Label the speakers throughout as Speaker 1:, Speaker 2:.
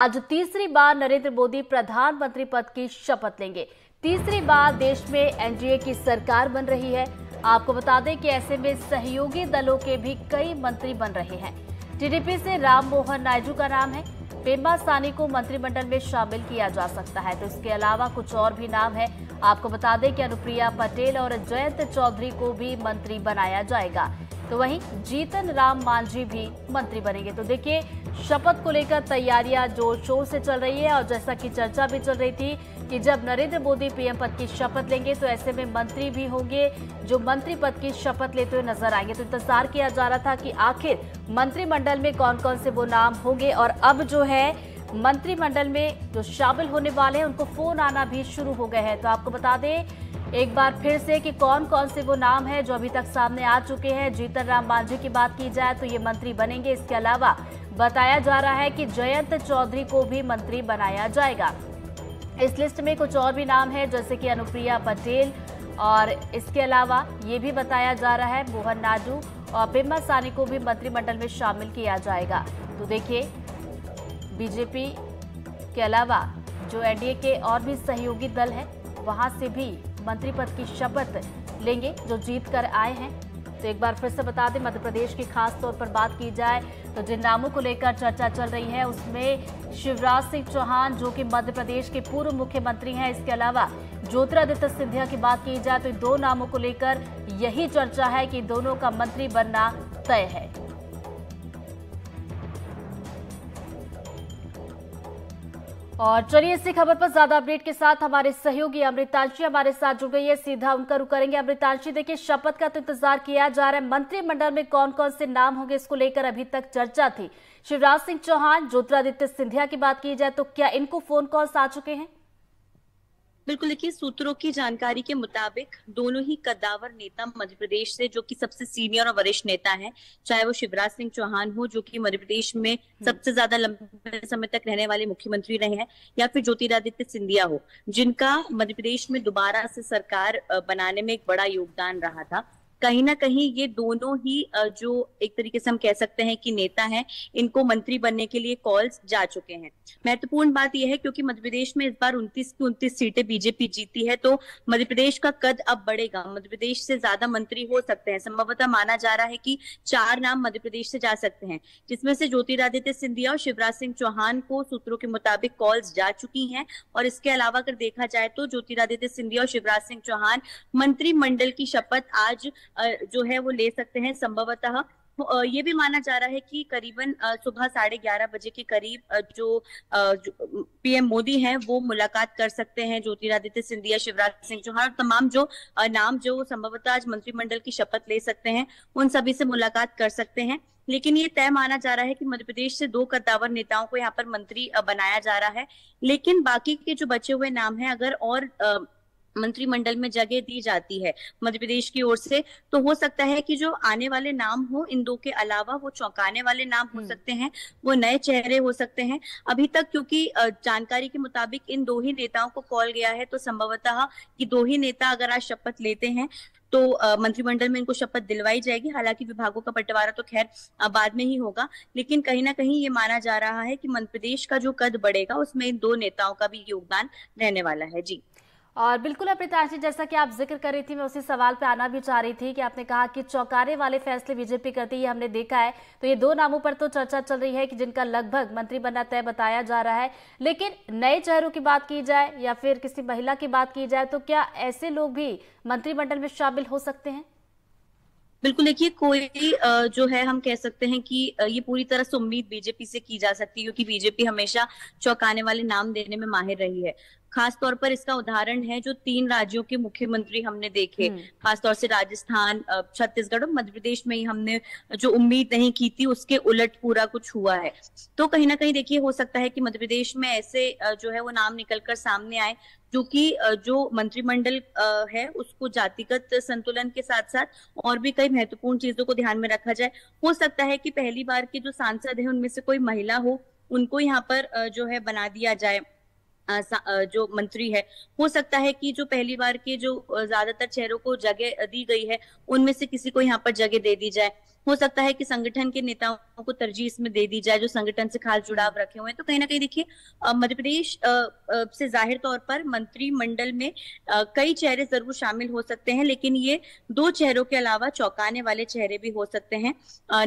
Speaker 1: आज तीसरी बार नरेंद्र मोदी प्रधानमंत्री पद की शपथ लेंगे तीसरी बार देश में एनडीए की सरकार बन रही है आपको बता दें कि ऐसे में सहयोगी दलों के भी कई मंत्री बन रहे हैं टीडीपी से राम मोहन नायडू का नाम है पेमा सानी को मंत्रिमंडल में शामिल किया जा सकता है तो इसके अलावा कुछ और भी नाम है आपको बता दें कि अनुप्रिया पटेल और जयंत चौधरी को भी मंत्री बनाया जाएगा तो वहीं जीतन राम मांझी भी मंत्री बनेंगे तो देखिए शपथ को लेकर तैयारियां जोर शोर से चल रही है और जैसा कि चर्चा भी चल रही थी कि जब नरेंद्र मोदी पीएम पद की शपथ लेंगे तो ऐसे में मंत्री भी होंगे जो मंत्री पद की शपथ लेते हुए नजर आएंगे तो इंतजार किया जा रहा था कि आखिर मंत्रिमंडल में कौन कौन से वो नाम होंगे और अब जो है मंत्रिमंडल में जो शामिल होने वाले हैं उनको फोन आना भी शुरू हो गए हैं तो आपको बता दें एक बार फिर से कि कौन कौन से वो नाम है जो अभी तक सामने आ चुके हैं जीतन राम मांझी की बात की जाए तो ये मंत्री बनेंगे इसके अलावा बताया जा रहा है कि जयंत चौधरी को भी मंत्री बनाया जाएगा इस लिस्ट में कुछ और भी नाम है जैसे कि अनुप्रिया पटेल और इसके अलावा ये भी बताया जा रहा है मोहन नाडू और पेमा सानी को भी मंत्रिमंडल में शामिल किया जाएगा तो देखिए बीजेपी के अलावा जो एनडीए के और भी सहयोगी दल हैं वहाँ से भी मंत्री पद की शपथ लेंगे जो जीत कर आए हैं तो एक बार फिर से बता दें मध्य प्रदेश की खास तौर पर बात की जाए तो जिन नामों को लेकर चर्चा चल रही है उसमें शिवराज सिंह चौहान जो कि मध्य प्रदेश के पूर्व मुख्यमंत्री हैं इसके अलावा ज्योतिरादित्य सिंधिया की बात की जाए तो दो नामों को लेकर यही चर्चा है कि दोनों का मंत्री बनना तय है और चलिए इसी खबर पर ज्यादा अपडेट के साथ हमारे सहयोगी अमृतांशी हमारे साथ जुड़ गई है सीधा उनका रुक करेंगे अमृतांशी देखिए शपथ का तो इंतजार किया जा रहा है मंत्रिमंडल में कौन कौन से नाम होंगे इसको लेकर अभी तक चर्चा थी शिवराज सिंह चौहान ज्योतिरादित्य सिंधिया की बात की जाए तो क्या इनको फोन कॉल्स आ चुके हैं
Speaker 2: बिल्कुल देखिए सूत्रों की जानकारी के मुताबिक दोनों ही कद्दावर नेता मध्य प्रदेश से जो कि सबसे सीनियर और वरिष्ठ नेता हैं चाहे वो शिवराज सिंह चौहान हो जो कि मध्य प्रदेश में हम्म। सबसे ज्यादा लंबे समय तक रहने वाले मुख्यमंत्री रहे हैं या फिर ज्योतिरादित्य सिंधिया हो जिनका मध्य प्रदेश में दोबारा से सरकार बनाने में एक बड़ा योगदान रहा था कहीं ना कहीं ये दोनों ही जो एक तरीके से हम कह सकते हैं कि नेता हैं इनको मंत्री बनने के लिए कॉल्स जा चुके हैं महत्वपूर्ण बात यह है क्योंकि मध्यप्रदेश में इस बार उन्तीस की उन्तीस सीटें बीजेपी जीती है तो मध्यप्रदेश का कद अब बढ़ेगा मध्यप्रदेश से ज्यादा मंत्री हो सकते हैं संभवतः माना जा रहा है कि चार नाम मध्यप्रदेश से जा सकते हैं जिसमें से ज्योतिरादित्य सिंधिया और शिवराज सिंह चौहान को सूत्रों के मुताबिक कॉल्स जा चुकी हैं और इसके अलावा अगर देखा जाए तो ज्योतिरादित्य सिंधिया और शिवराज सिंह चौहान मंत्रिमंडल की शपथ आज जो है वो ले सकते हैं संभवतः ये भी माना जा रहा है कि करीबन सुबह साढ़े ग्यारह बजे के करीब जो, जो पीएम मोदी हैं वो मुलाकात कर सकते हैं ज्योतिरादित्य सिंधिया शिवराज सिंह चौहान और तमाम जो नाम जो संभवतः आज मंत्रिमंडल की शपथ ले सकते हैं उन सभी से मुलाकात कर सकते हैं लेकिन ये तय माना जा रहा है कि मध्य प्रदेश से दो कद्दावर नेताओं को यहाँ पर मंत्री बनाया जा रहा है लेकिन बाकी के जो बचे हुए नाम है अगर और मंत्रिमंडल में जगह दी जाती है मध्य प्रदेश की ओर से तो हो सकता है कि जो आने वाले नाम हो इन दो के अलावा वो चौंकाने वाले नाम हो हम्म। सकते हैं वो नए चेहरे हो सकते हैं अभी तक क्योंकि जानकारी के मुताबिक इन दो ही नेताओं को कॉल गया है तो संभवतः कि दो ही नेता अगर आज शपथ लेते हैं तो मंत्रिमंडल में इनको शपथ दिलवाई जाएगी हालांकि विभागों का बंटवारा तो खैर बाद में ही होगा लेकिन कहीं ना कहीं ये माना जा रहा है कि मध्य प्रदेश का जो कद बढ़ेगा उसमें इन दो नेताओं का भी योगदान रहने वाला है जी
Speaker 1: और बिल्कुल अप्रिता जी जैसा कि आप जिक्र कर रही थी मैं उसी सवाल पे आना भी चाह रही थी कि आपने कहा कि चौकारे वाले फैसले बीजेपी करती है हमने देखा है तो ये दो नामों पर तो चर्चा चल रही है कि जिनका लगभग मंत्री बनना तय बताया जा रहा है लेकिन नए चेहरों की बात की जाए या फिर किसी महिला की बात की जाए तो क्या ऐसे लोग भी मंत्रिमंडल में शामिल हो सकते हैं
Speaker 2: बिल्कुल देखिए कोई जो है हम कह सकते हैं कि ये पूरी तरह से उम्मीद बीजेपी से की जा सकती है क्योंकि बीजेपी हमेशा चौंकाने वाले नाम देने में माहिर रही है खासतौर पर इसका उदाहरण है जो तीन राज्यों के मुख्यमंत्री हमने देखे हम्म। खासतौर से राजस्थान छत्तीसगढ़ और मध्य प्रदेश में ही हमने जो उम्मीद नहीं की थी उसके उलट पूरा कुछ हुआ है तो कहीं ना कहीं देखिए हो सकता है कि मध्य प्रदेश में ऐसे जो है वो नाम निकलकर सामने आए जो कि जो मंत्रिमंडल है उसको जातिगत संतुलन के साथ साथ और भी कई महत्वपूर्ण चीजों को ध्यान में रखा जाए हो सकता है कि पहली बार के जो सांसद है उनमें से कोई महिला हो उनको यहाँ पर जो है बना दिया जाए जो मंत्री है हो सकता है कि जो पहली बार के जो ज्यादातर चेहरों को जगह दी गई है उनमें से किसी को यहाँ पर जगह दे दी जाए हो सकता है कि संगठन के नेताओं को तरजीह इसमें दे दी जाए जो संगठन से खास जुड़ाव रखे हुए हैं तो कहीं ना कहीं देखिए मध्य प्रदेश से जाहिर तौर पर मंत्रिमंडल में आ, कई चेहरे जरूर शामिल हो सकते हैं लेकिन ये दो चेहरों के अलावा चौंकाने वाले चेहरे भी हो सकते हैं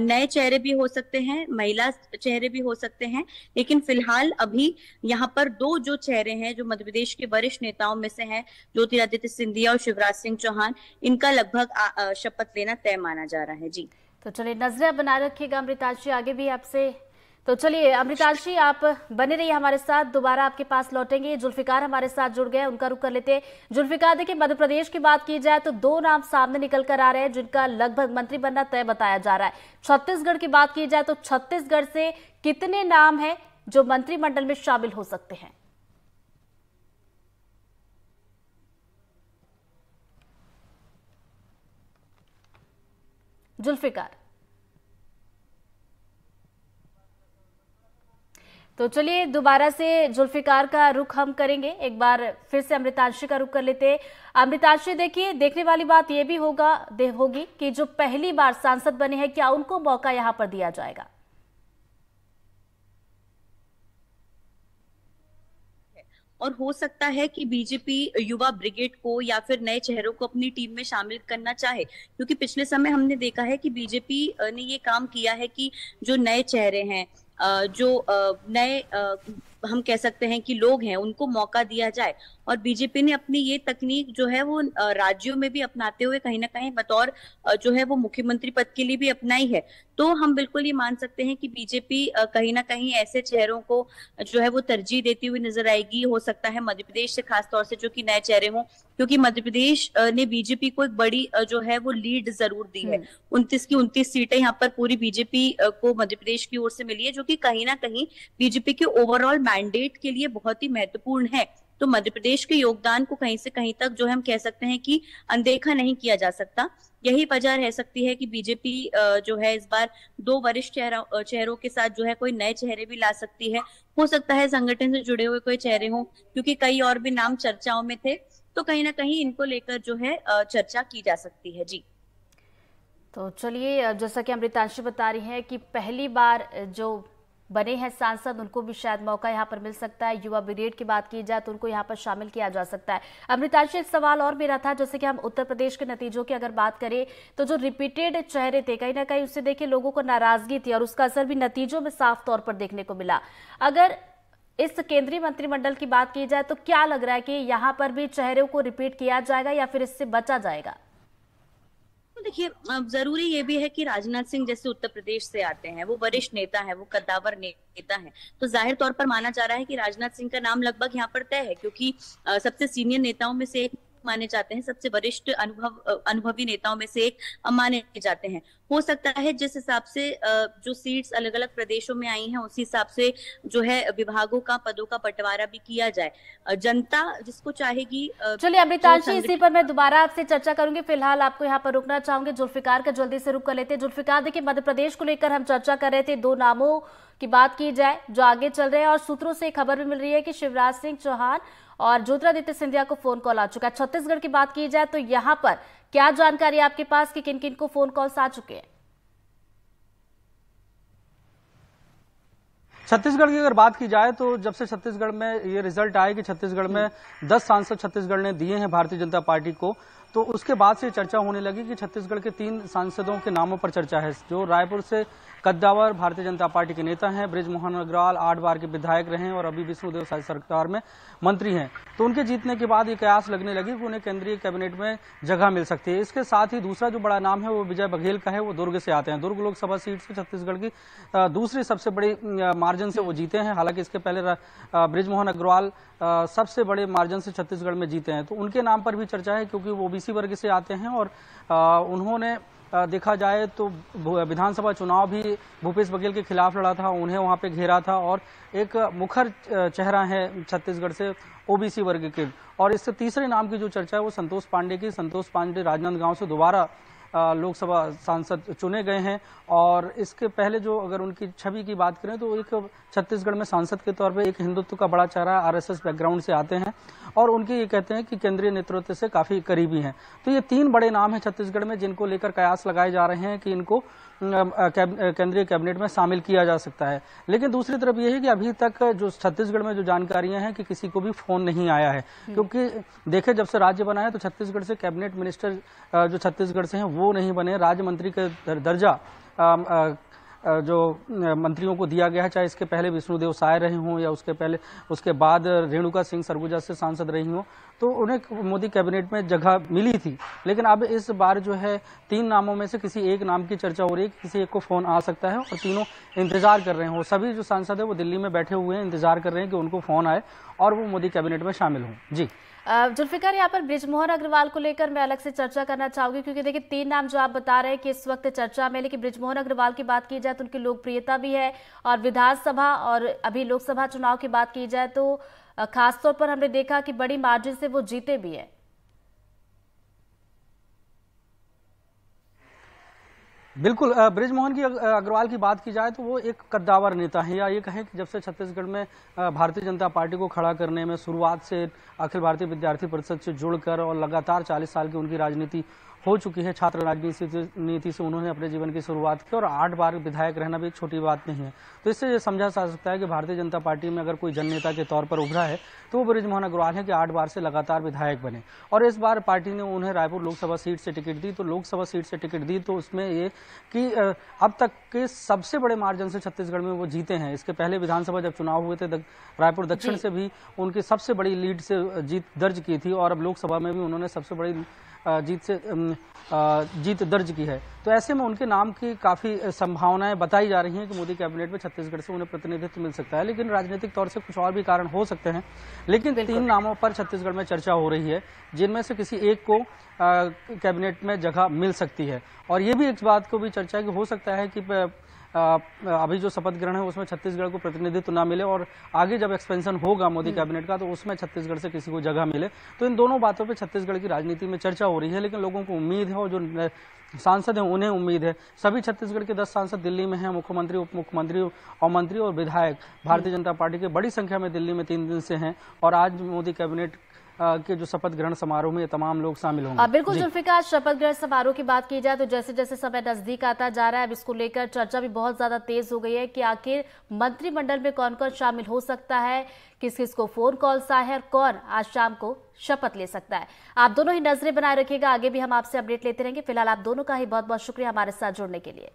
Speaker 2: नए चेहरे भी हो सकते हैं महिला चेहरे भी हो सकते हैं लेकिन फिलहाल अभी यहाँ पर दो जो चेहरे हैं जो मध्यप्रदेश के वरिष्ठ नेताओं में से हैं ज्योतिरादित्य सिंधिया और शिवराज सिंह चौहान इनका लगभग शपथ लेना तय माना जा रहा है जी
Speaker 1: तो चलिए नजरें बना रखिएगा अमृताजी आगे भी आपसे तो चलिए अमृताजी आप बने रहिए हमारे साथ दोबारा आपके पास लौटेंगे जुल्फिकार हमारे साथ जुड़ गए उनका रुख कर लेते हैं जुल्फिकार देखिए मध्य प्रदेश की बात की जाए तो दो नाम सामने निकल कर आ रहे हैं जिनका लगभग मंत्री बनना तय बताया जा रहा है छत्तीसगढ़ की बात की जाए तो छत्तीसगढ़ से कितने नाम है जो मंत्रिमंडल में शामिल हो सकते हैं जुल्फिकार तो चलिए दोबारा से जुल्फिकार का रुख हम करेंगे एक बार फिर से अमृतांशी का रुख कर लेते हैं अमृतांशी देखिए देखने वाली बात यह भी होगा होगी कि जो पहली बार सांसद बने हैं क्या उनको मौका यहां पर दिया जाएगा
Speaker 2: और हो सकता है कि बीजेपी युवा ब्रिगेड को या फिर नए चेहरों को अपनी टीम में शामिल करना चाहे क्योंकि पिछले समय हमने देखा है कि बीजेपी ने ये काम किया है कि जो नए चेहरे हैं जो नए हम कह सकते हैं कि लोग हैं उनको मौका दिया जाए और बीजेपी ने अपनी ये तकनीक जो है वो राज्यों में भी अपनाते हुए कहीं ना कहीं बतौर जो है वो मुख्यमंत्री पद के लिए भी अपनाई है तो हम बिल्कुल ये मान सकते हैं कि बीजेपी कहीं ना कहीं ऐसे चेहरों को जो है वो तरजीह देती हुई नजर आएगी हो सकता है मध्य प्रदेश से खासतौर से जो कि नए चेहरे हों क्योंकि मध्य प्रदेश ने बीजेपी को एक बड़ी जो है वो लीड जरूर दी है हम्म। उनतीस की उनतीस सीटें यहाँ पर पूरी बीजेपी को मध्य प्रदेश की ओर से मिली है जो कि कहीं ना कहीं बीजेपी के ओवरऑल मैंडेट के लिए बहुत ही महत्वपूर्ण है तो मध्य प्रदेश के योगदान को कहीं से कहीं तक जो हम कह सकते हैं कि अनदेखा नहीं किया जा सकता यही वजह रह सकती है कि बीजेपी जो है इस बार दो वरिष्ठ चेहरा चेहरों के साथ जो है कोई नए चेहरे भी ला सकती है हो सकता है संगठन से जुड़े हुए कोई चेहरे हों क्योंकि कई और भी नाम चर्चाओं में थे तो कहीं ना कहीं इनको लेकर जो है चर्चा की जा सकती है जी
Speaker 1: तो चलिए जैसा कि अमृतांशी बता रही है कि पहली बार जो बने हैं सांसद उनको भी शायद मौका यहाँ पर मिल सकता है युवा ब्रिगेड की बात की जाए तो उनको यहाँ पर शामिल किया जा सकता है अमृतांशी एक सवाल और मेरा था जैसे कि हम उत्तर प्रदेश के नतीजों की अगर बात करें तो जो रिपीटेड चेहरे थे कहीं ना कहीं उससे देखे लोगों को नाराजगी थी और उसका असर भी नतीजों में साफ तौर पर देखने को मिला अगर इस केंद्रीय मंत्रिमंडल की बात की जाए तो क्या लग रहा है कि यहां पर भी चेहरे को रिपीट किया जाएगा या फिर इससे बचा जाएगा
Speaker 2: तो देखिए जरूरी ये भी है कि राजनाथ सिंह जैसे उत्तर प्रदेश से आते हैं वो वरिष्ठ नेता है वो कद्दावर नेता है तो जाहिर तौर पर माना जा रहा है कि राजनाथ सिंह का नाम लगभग यहाँ पर तय है क्योंकि सबसे सीनियर नेताओं में से एक माने जाते हैं सबसे वरिष्ठ अनुभव अनुभवी नेताओं में से एक माने जाते हैं हो सकता है जिस हिसाब से जो सीट्स अलग अलग प्रदेशों में आई हैं उसी हिसाब से जो है विभागों का पदों का बंटवारा भी किया जाए जनता जिसको चाहेगी चलिए जी इसी पर
Speaker 1: मैं दोबारा आपसे चर्चा करूंगी फिलहाल आपको यहाँ पर रुकना चाहूंगी जुल्फिकार का जल्दी से रुक कर लेते हैं जुल्फिकार देखिए मध्य प्रदेश को लेकर हम चर्चा कर रहे थे दो नामों की बात की जाए जो आगे चल रहे हैं और सूत्रों से खबर भी मिल रही है कि शिवराज सिंह चौहान और ज्योतिरादित्य सिंधिया को फोन कॉल आ चुका है छत्तीसगढ़ की बात की जाए तो यहां पर क्या जानकारी आपके पास कि किन किन को फोन कॉल्स आ चुके हैं
Speaker 3: छत्तीसगढ़ की अगर बात की जाए तो जब से छत्तीसगढ़ में ये रिजल्ट आए कि छत्तीसगढ़ में 10 सांसद छत्तीसगढ़ ने दिए हैं भारतीय जनता पार्टी को तो उसके बाद से चर्चा होने लगी कि छत्तीसगढ़ के तीन सांसदों के नामों पर चर्चा है जो रायपुर से कद्दावर भारतीय जनता पार्टी के नेता हैं मोहन अग्रवाल आठ बार के विधायक रहे और अभी विष्णुदेव साई सरकार में मंत्री हैं तो उनके जीतने के बाद ये कयास लगने लगी कि उन्हें केंद्रीय कैबिनेट में जगह मिल सकती है इसके साथ ही दूसरा जो बड़ा नाम है वो विजय बघेल का है वो दुर्ग से आते हैं दुर्ग लोकसभा सीट से छत्तीसगढ़ की दूसरी सबसे बड़ी मार्जिन से वो जीते हैं हालांकि इसके पहले ब्रिजमोहन अग्रवाल सबसे बड़े मार्जिन से छत्तीसगढ़ में जीते हैं तो उनके नाम पर भी चर्चा है क्योंकि वो ओबीसी वर्ग से आते हैं और उन्होंने देखा जाए तो विधानसभा चुनाव भी भूपेश बघेल के खिलाफ लड़ा था उन्हें वहां पे घेरा था और एक मुखर चेहरा है छत्तीसगढ़ से ओबीसी वर्ग के और इससे तीसरे नाम की जो चर्चा है वो संतोष पांडे की संतोष पांडे राजनांदगांव से दोबारा लोकसभा सांसद चुने गए हैं और इसके पहले जो अगर उनकी छवि की बात करें तो एक छत्तीसगढ़ में सांसद के तौर पर एक हिंदुत्व का बड़ा चेहरा आरएसएस बैकग्राउंड से आते हैं और उनके ये कहते हैं कि केंद्रीय नेतृत्व से काफी करीबी हैं तो ये तीन बड़े नाम हैं छत्तीसगढ़ में जिनको लेकर कयास लगाए जा रहे हैं कि इनको केंद्रीय कैबिनेट में शामिल किया जा सकता है लेकिन दूसरी तरफ यह है कि अभी तक जो छत्तीसगढ़ में जो जानकारियां हैं कि किसी को भी फोन नहीं आया है हम्म। क्योंकि देखे जब से राज्य बना है तो छत्तीसगढ़ से कैबिनेट मिनिस्टर जो छत्तीसगढ़ से हैं वो नहीं बने राज्य मंत्री का दर्जा जो मंत्रियों को दिया गया है चाहे इसके पहले विष्णुदेव साय रहे हों या उसके पहले उसके बाद रेणुका सिंह सरगुजा से सांसद रही हों तो उन्हें मोदी कैबिनेट में जगह मिली थी लेकिन अब इस बार जो है तीन नामों में से किसी एक नाम की चर्चा हो रही है किसी एक को फोन आ सकता है और तीनों इंतजार कर रहे हों सभी जो सांसद है वो दिल्ली में बैठे हुए हैं इंतजार कर रहे हैं कि उनको फोन आए और वो मोदी कैबिनेट में शामिल हों जी
Speaker 1: जुल्फिकार यहाँ पर ब्रिजमोहन अग्रवाल को लेकर मैं अलग से चर्चा करना चाहूंगी क्योंकि देखिए तीन नाम जो आप बता रहे हैं कि इस वक्त चर्चा में लेकिन ब्रिजमोहन अग्रवाल की बात की जाए तो उनकी लोकप्रियता भी है और विधानसभा और अभी लोकसभा चुनाव की बात की जाए तो खासतौर पर हमने देखा कि बड़ी मार्जिन से वो जीते भी है
Speaker 3: बिल्कुल ब्रजमोहन की अग्रवाल की बात की जाए तो वो एक कद्दावर नेता है या ये कहें कि जब से छत्तीसगढ़ में भारतीय जनता पार्टी को खड़ा करने में शुरुआत से अखिल भारतीय विद्यार्थी परिषद से जुड़कर और लगातार 40 साल की उनकी राजनीति हो चुकी है छात्र राजनीति नीति से उन्होंने अपने जीवन की शुरुआत की और आठ बार विधायक रहना भी छोटी बात नहीं है तो इससे ये समझा जा सकता है कि भारतीय जनता पार्टी में अगर कोई जन नेता के तौर पर उभरा है तो वो ब्रिजमोहन अग्रवाल है कि आठ बार से लगातार विधायक बने और इस बार पार्टी ने उन्हें रायपुर लोकसभा सीट से टिकट दी तो लोकसभा सीट से टिकट दी तो उसमें ये कि अब तक के सबसे बड़े मार्जन से छत्तीसगढ़ में वो जीते हैं इसके पहले विधानसभा जब चुनाव हुए थे रायपुर दक्षिण से भी उनकी सबसे बड़ी लीड से जीत दर्ज की थी और अब लोकसभा में भी उन्होंने सबसे बड़ी जीत से जीत दर्ज की है तो ऐसे में उनके नाम की काफी संभावनाएं बताई जा रही हैं कि मोदी कैबिनेट में छत्तीसगढ़ से उन्हें प्रतिनिधित्व मिल सकता है लेकिन राजनीतिक तौर से कुछ और भी कारण हो सकते हैं लेकिन तीन नामों पर छत्तीसगढ़ में चर्चा हो रही है जिनमें से किसी एक को कैबिनेट में जगह मिल सकती है और ये भी एक बात को भी चर्चा की हो सकता है कि अभी जो शपथ ग्रहण है उसमें छत्तीसगढ़ को प्रतिनिधित्व ना मिले और आगे जब एक्सपेंशन होगा मोदी कैबिनेट का तो उसमें छत्तीसगढ़ से किसी को जगह मिले तो इन दोनों बातों पर छत्तीसगढ़ की राजनीति में चर्चा हो रही है लेकिन लोगों को उम्मीद है और जो सांसद हैं उन्हें उम्मीद है सभी छत्तीसगढ़ के दस सांसद दिल्ली में हैं मुख्यमंत्री उप मुख्यमंत्री और मंत्री और विधायक भारतीय जनता पार्टी के बड़ी संख्या में दिल्ली में तीन दिन से हैं और आज मोदी कैबिनेट के जो शपथ ग्रहण समारोह में तमाम लोग शामिल होंगे हाँ, बिल्कुल
Speaker 1: जुल्फिकार शपथ ग्रहण समारोह की बात की जाए तो जैसे जैसे समय नजदीक आता जा रहा है अब इसको लेकर चर्चा भी बहुत ज्यादा तेज हो गई है कि आखिर मंत्रिमंडल में कौन कौन शामिल हो सकता है किस किस को फोन कॉल्स आए हैं और कौन आज शाम को शपथ ले सकता है आप दोनों ही नजरें बनाए रखिएगा आगे भी हम आपसे अपडेट लेते रहेंगे फिलहाल आप दोनों का ही बहुत बहुत शुक्रिया हमारे साथ जुड़ने के लिए